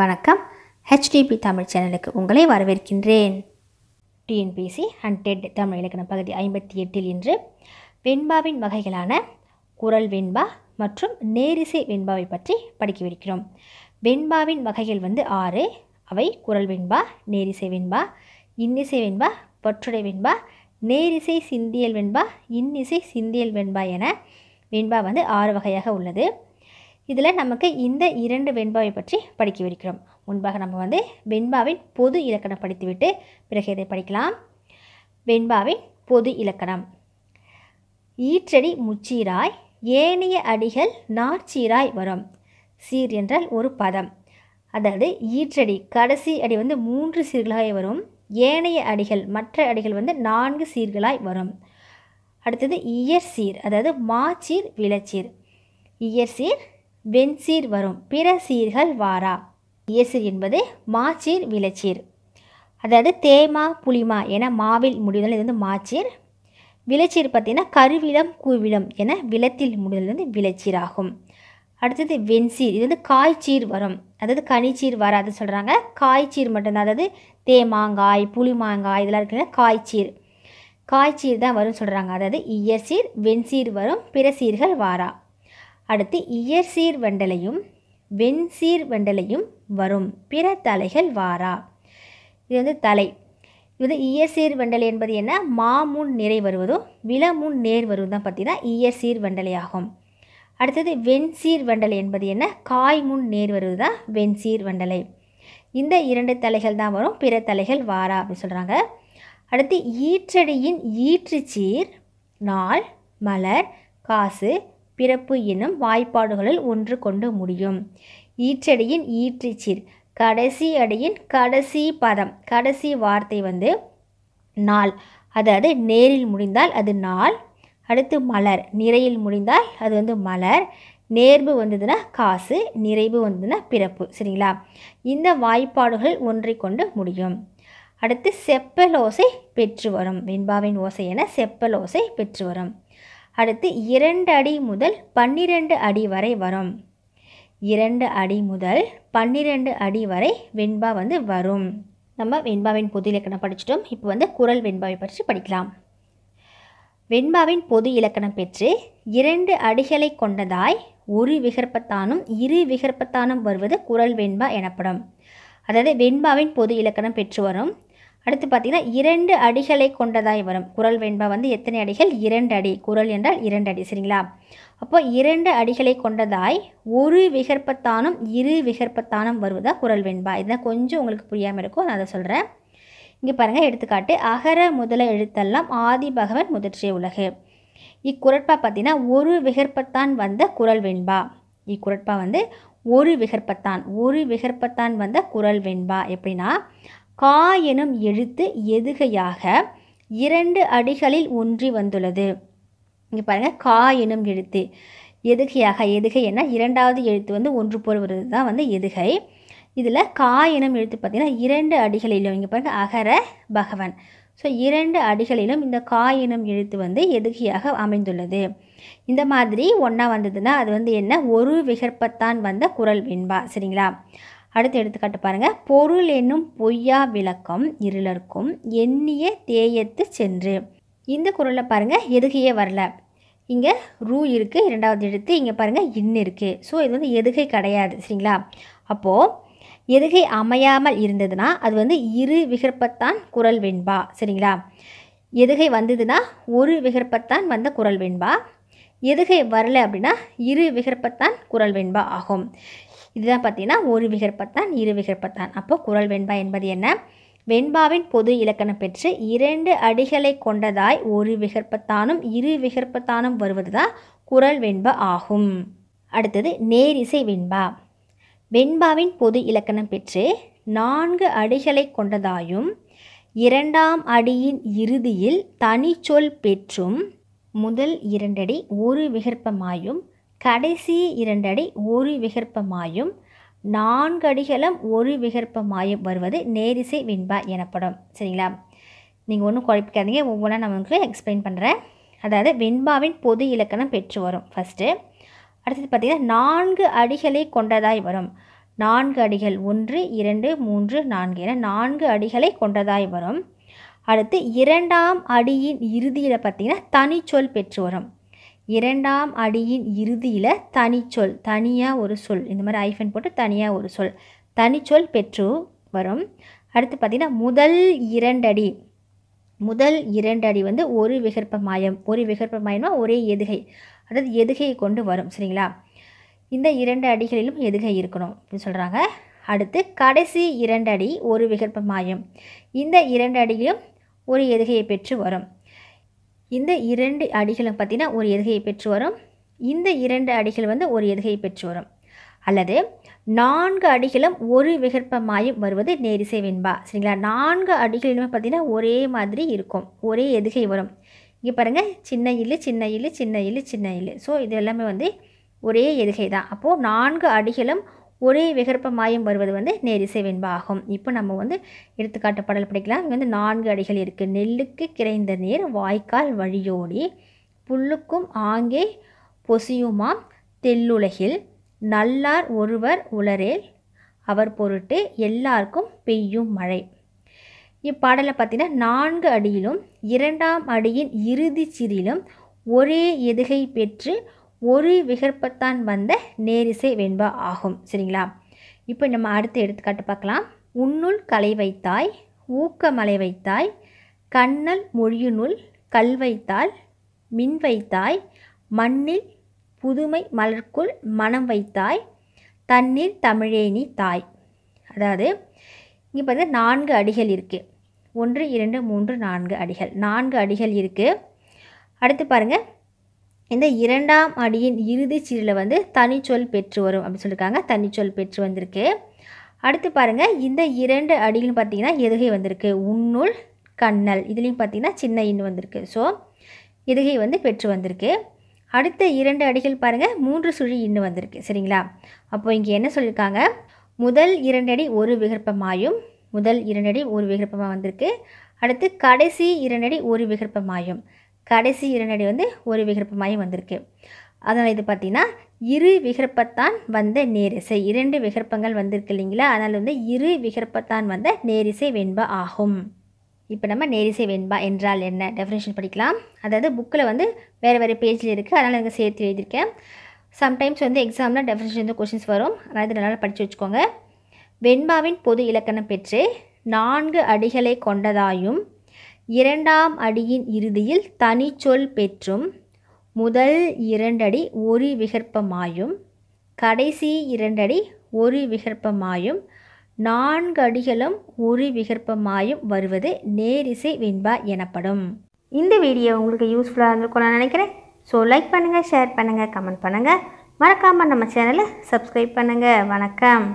வணக்கம் ஹெச்டிபி தமிழ் சேனலுக்கு உங்களை வரவேற்கின்றேன் டிஎன்பிசி அண்ட் டெட் தமிழ் இலக்கண பகுதி ஐம்பத்தி எட்டில் இன்று வெண்பாவின் வகைகளான குரல் வெண்பா மற்றும் நேரிசை வெண்பாவை பற்றி படிக்கவிருக்கிறோம் வெண்பாவின் வகைகள் வந்து ஆறு அவை குரல் வெண்பா நேரிசை வெண்பா இன்னிசை வெண்பா பற்றுடை வெண்பா நேரிசை சிந்தியல் வெண்பா இன்னிசை சிந்தியல் வெண்பா என வெண்பா வந்து ஆறு வகையாக உள்ளது இதில் நமக்கு இந்த இரண்டு வெண்பாவை பற்றி படிக்க வைக்கிறோம் முன்பாக நம்ம வந்து வெண்பாவின் பொது இலக்கணம் படித்துவிட்டு பிறகு இதை படிக்கலாம் வெண்பாவின் பொது இலக்கணம் ஈற்றடி முச்சீராய் ஏனைய அடிகள் நாச்சீராய் வரும் சீர் என்றால் ஒரு பதம் அதாவது ஈற்றடி கடைசி அடி வந்து மூன்று சீர்களாக வரும் ஏனைய அடிகள் மற்ற அடிகள் வந்து நான்கு சீர்களாய் வரும் அடுத்தது சீர் அதாவது மாச்சீர் விளச்சீர் சீர் வெண்சீர் வரும் பிற சீர்கள் வாரா இயசிர் என்பது மாச்சீர் விளச்சீர் அதாவது தேமா புளிமா என மாவில் முடிதல் இது வந்து மாச்சீர் விளச்சீர் பார்த்திங்கன்னா கருவிலம் கூவிலம் என விளத்தில் முடிதல் வந்து விளச்சீர் ஆகும் அடுத்தது வெண்சீர் இது வந்து காய்ச்சீர் வரும் அதாவது கனிச்சீர் வராது சொல்கிறாங்க காய்ச்சீர் மட்டும்தான் அதாவது தேமாங்காய் புளிமாங்காய் இதெல்லாம் இருக்கிற காய்ச்சீர் காய்ச்சீர் தான் வரும்னு சொல்கிறாங்க அதாவது இயசீர் வெண்சீர் வரும் பிற சீர்கள் வாரா அடுத்து இயர் சீர் வண்டலையும் வெண் சீர் வண்டலையும் வரும் பிற தலைகள் வாரா இது வந்து தலை இது இயற் சீர் வண்டலை என்பது என்ன மாமுன் நிறை வில முன் நேர் வருவதும் தான் பார்த்தீங்கன்னா இயசீர் சீர் வண்டலையாகும் அடுத்தது வெண் சீர் வண்டலை என்பது என்ன காய் முன் நேர் வருவது தான் வெண் சீர் வண்டலை இந்த இரண்டு தலைகள் தான் வரும் பிற தலைகள் வாரா அப்படின்னு சொல்கிறாங்க அடுத்து ஈற்றடியின் ஈற்று சீர் நாள் மலர் காசு பிறப்பு எனும் வாய்ப்பாடுகளில் ஒன்று கொண்டு முடியும் ஈற்றடியின் ஈற்றுச்சீர் கடைசி அடியின் கடைசி பதம் கடைசி வார்த்தை வந்து நாள் அதாவது நேரில் முடிந்தால் அது நாள் அடுத்து மலர் நிறையில் முடிந்தால் அது வந்து மலர் நேர்வு வந்ததுன்னா காசு நிறைவு வந்ததுன்னா பிறப்பு சரிங்களா இந்த வாய்ப்பாடுகள் ஒன்றை கொண்டு முடியும் அடுத்து செப்பல் ஓசை பெற்று வரும் வெண்பாவின் ஓசை என செப்பல் ஓசை பெற்று வரும் அடுத்து இரண்டு அடி முதல் பன்னிரண்டு அடி வரை வரும் இரண்டு அடி முதல் பன்னிரண்டு அடி வரை வெண்பா வந்து வரும் நம்ம வெண்பாவின் பொது இலக்கணம் படிச்சிட்டோம் இப்போ வந்து குரல் வெண்பாவை பற்றி படிக்கலாம் வெண்பாவின் பொது இலக்கணம் பெற்று இரண்டு அடிகளை கொண்டதாய் ஒரு விகற்பத்தானும் இரு விகற்பத்தானும் வருவது குரல் வெண்பா எனப்படும் அதாவது வெண்பாவின் பொது இலக்கணம் பெற்று வரும் அடுத்து பார்த்தீங்கன்னா இரண்டு அடிகளை கொண்டதாய் வரும் குரல் வெண்பா வந்து எத்தனை அடிகள் இரண்டு அடி குரல் என்றால் இரண்டு அடி சரிங்களா அப்போ இரண்டு அடிகளை கொண்டதாய் ஒரு விகற்பத்தானும் இரு விகற்பத்தானும் வருவதா குரல் வெண்பா இதுதான் கொஞ்சம் உங்களுக்கு புரியாமல் இருக்கும் நான் அதை சொல்கிறேன் இங்கே பாருங்கள் எடுத்துக்காட்டு அகர முதல எழுத்தெல்லாம் ஆதி பகவன் முதற்றிய உலகு இக்குரட்பா பார்த்தீங்கன்னா ஒரு விகற்பத்தான் வந்த குரல் வெண்பா இக்குரட்பா வந்து ஒரு விகற்பத்தான் ஒரு விகற்பத்தான் வந்த குரல் வெண்பா எப்படின்னா கா எனும் எழுத்து எதுகையாக இரண்டு அடிகளில் ஒன்றி வந்துள்ளது இங்கே பாருங்கள் கா எனும் எழுத்து எதுகையாக எதுகை என்ன இரண்டாவது எழுத்து வந்து ஒன்று போல் வருது தான் வந்து எதுகை இதில் கா எனும் எழுத்து பார்த்திங்கன்னா இரண்டு அடிகளிலும் இங்கே பாருங்கள் அகர பகவன் ஸோ இரண்டு அடிகளிலும் இந்த கா எனும் எழுத்து வந்து எதுகையாக அமைந்துள்ளது இந்த மாதிரி ஒன்றா வந்ததுன்னா அது வந்து என்ன ஒரு விகற்பத்தான் வந்த குரல் வெண்பா சரிங்களா அடுத்து எடுத்துக்காட்டு பாருங்கள் பொருள் என்னும் பொய்யா விளக்கம் இருளருக்கும் எண்ணிய தேயத்து சென்று இந்த குரலில் பாருங்கள் எதுகையே வரல இங்கே ரூ இருக்குது இரண்டாவது எழுத்து இங்கே பாருங்கள் இன் இருக்குது ஸோ இது வந்து எதுகை கிடையாது சரிங்களா அப்போது எதுகை அமையாமல் இருந்ததுன்னா அது வந்து இரு விகற்பத்தான் குரல் வெண்பா சரிங்களா எதுகை வந்ததுன்னா ஒரு விகற்பத்தான் வந்த குரல் வெண்பா எதுகை வரல அப்படின்னா இரு விகற்பத்தான் குரல் வெண்பா ஆகும் இதுதான் பார்த்தீங்கன்னா ஒரு விகற்பத்தான் இரு விகற்பத்தான் அப்போது குரல் வெண்பா என்பது என்ன வெண்பாவின் பொது இலக்கணம் பெற்று இரண்டு அடிகளை கொண்டதாய் ஒரு விகற்பத்தானும் இரு விகற்பத்தானும் வருவது தான் குரல் வெண்பா ஆகும் அடுத்தது நேரிசை வெண்பா வெண்பாவின் பொது இலக்கணம் பெற்று நான்கு அடிகளை கொண்டதாயும் இரண்டாம் அடியின் இறுதியில் தனிச்சொல் பெற்றும் முதல் இரண்டடி ஒரு விகற்பமாயும் கடைசி இரண்டடி ஒரு விகற்பமாயும் நான்கடிகளும் ஒரு விகற்பமாயும் வருவது நேரிசை வெண்பா எனப்படும் சரிங்களா நீங்கள் ஒன்றும் குழப்பிக்காதீங்க ஒவ்வொன்றா நான் உங்களுக்கு எக்ஸ்பிளைன் பண்ணுறேன் அதாவது வெண்பாவின் பொது இலக்கணம் பெற்று வரும் ஃபஸ்ட்டு அடுத்தது பார்த்திங்கன்னா நான்கு அடிகளை கொண்டதாய் வரும் நான்கு அடிகள் ஒன்று இரண்டு மூன்று நான்கு என நான்கு அடிகளை கொண்டதாய் வரும் அடுத்து இரண்டாம் அடியின் இறுதியில் பார்த்திங்கன்னா தனிச்சொல் பெற்று வரும் இரண்டாம் அடியின் இறுதியில் தனிச்சொல் தனியாக ஒரு சொல் இந்த மாதிரி ஐஃபன் போட்டு தனியாக ஒரு சொல் தனிச்சொல் பெற்று வரும் அடுத்து பார்த்திங்கன்னா முதல் இரண்டடி முதல் இரண்டடி வந்து ஒரு விகற்ப மாயம் ஒரு விகற்ப மாயம்னா ஒரே எதுகை அதாவது எதுகையை கொண்டு வரும் சரிங்களா இந்த இரண்டு அடிகளிலும் எதுகை இருக்கணும் அப்படின்னு சொல்கிறாங்க அடுத்து கடைசி இரண்டு அடி ஒரு விகற்ப மாயம் இந்த இரண்டு அடியிலும் ஒரு எதுகையை பெற்று வரும் இந்த இரண்டு அடிகளும் பார்த்தீங்கன்னா ஒரு எதுகையை பெற்று வரும் இந்த இரண்டு அடிகள் வந்து ஒரு எதுகையை பெற்று வரும் அல்லது நான்கு அடிகளும் ஒரு விகற்பமாயும் வருவது நேரிசை வெண்பா சரிங்களா நான்கு அடிகளுமே பார்த்தீங்கன்னா ஒரே மாதிரி இருக்கும் ஒரே எதுகை வரும் இங்கே பாருங்கள் சின்ன இல்லு சின்ன இல்லு சின்ன இல்லு சின்ன இல்லு ஸோ இது எல்லாமே வந்து ஒரே எதுகை தான் அப்போது நான்கு அடிகளும் ஒரே விகற்ப மாயம் வருவது வந்து நேரிசை வெண்பாகும் இப்போ நம்ம வந்து எடுத்துக்காட்டு பாடல் படிக்கலாம் இங்கே வந்து நான்கு அடிகள் இருக்குது நெல்லுக்கு கிரைந்த நீர் வாய்க்கால் வழியோடி புல்லுக்கும் ஆங்கே பொசியுமாம் தெல்லுலகில் நல்லார் ஒருவர் உளரேல் அவர் பொருட்டு எல்லாருக்கும் பெய்யும் மழை இப்பாடலை பார்த்தீங்கன்னா நான்கு அடியிலும் இரண்டாம் அடியின் இறுதி சிறிலும் ஒரே எதுகை பெற்று ஒரு விகற்பத்தான் வந்த நேரிசை வெண்பா ஆகும் சரிங்களா இப்போ நம்ம அடுத்த எடுத்துக்காட்டு பார்க்கலாம் உன்னுள் கலை வைத்தாய் ஊக்கமலை வைத்தாய் கண்ணல் மொழியுனுள் கல் வைத்தால் மின் வைத்தாய் மண்ணில் புதுமை மலர்க்குள் மனம் வைத்தாய் தண்ணீர் தமிழேனி தாய் அதாவது இங்கே பார்த்தா நான்கு அடிகள் இருக்குது ஒன்று இரண்டு மூன்று நான்கு அடிகள் நான்கு அடிகள் இருக்குது அடுத்து பாருங்கள் இந்த இரண்டாம் அடியின் இறுதி சீரில் வந்து தனிச்சொல் பெற்று வரும் அப்படின்னு சொல்லியிருக்காங்க தனிச்சொல் பெற்று வந்திருக்கு அடுத்து பாருங்கள் இந்த இரண்டு அடியிலும் பார்த்தீங்கன்னா எதுகை வந்திருக்கு உன்னுள் கண்ணல் இதுலேயும் பார்த்தீங்கன்னா சின்ன இன்னு வந்திருக்கு ஸோ எதுகை வந்து பெற்று வந்திருக்கு அடுத்த இரண்டு அடிகள் பாருங்கள் மூன்று சுழி இன்னு வந்திருக்கு சரிங்களா அப்போது இங்கே என்ன சொல்லியிருக்காங்க முதல் இரண்டடி ஒரு விகற்பமாயும் முதல் இரண்டடி ஒரு விகற்பமாக வந்திருக்கு அடுத்து கடைசி இரண்டடி ஒரு விகற்பமாயும் கடைசி இரண்டடி வந்து ஒரு விகற்பமாகி வந்திருக்கு அதனால் இது பார்த்திங்கன்னா இரு விகற்பத்தான் வந்த நேரிசை இரண்டு விகற்பங்கள் வந்திருக்கு இல்லைங்களா அதனால் வந்து இரு விகற்பத்தான் வந்த நேரிசை வெண்பா ஆகும் இப்போ நம்ம நேரிசை வெண்பா என்றால் என்ன டெஃபினேஷன் படிக்கலாம் அதாவது புக்கில் வந்து வேறு வேறு பேஜில் இருக்குது அதனால் எனக்கு சேர்த்து எழுதியிருக்கேன் சம்டைம்ஸ் வந்து எக்ஸாமில் டெஃபினேஷன் வந்து கொஷின்ஸ் வரும் அதனால் இது நல்லா படித்து வச்சுக்கோங்க வெண்பாவின் பொது இலக்கணம் பெற்று நான்கு அடிகளை கொண்டதாயும் இரண்டாம் அடியின் இறுதியில் தனிச்சொல் பெற்றும் முதல் இரண்டடி ஒரு விகற்பமாயும் கடைசி இரண்டடி ஒரு விகற்பமாயும் நான்கு அடிகளும் ஒரு விகற்பமாயும் வருவது நேரிசை வெண்பா எனப்படும் இந்த வீடியோ உங்களுக்கு யூஸ்ஃபுல்லாக இருந்திருக்கும் நான் நினைக்கிறேன் ஸோ லைக் பண்ணுங்கள் ஷேர் பண்ணுங்கள் கமெண்ட் பண்ணுங்கள் மறக்காமல் நம்ம சேனலை சப்ஸ்கிரைப் பண்ணுங்கள் வணக்கம்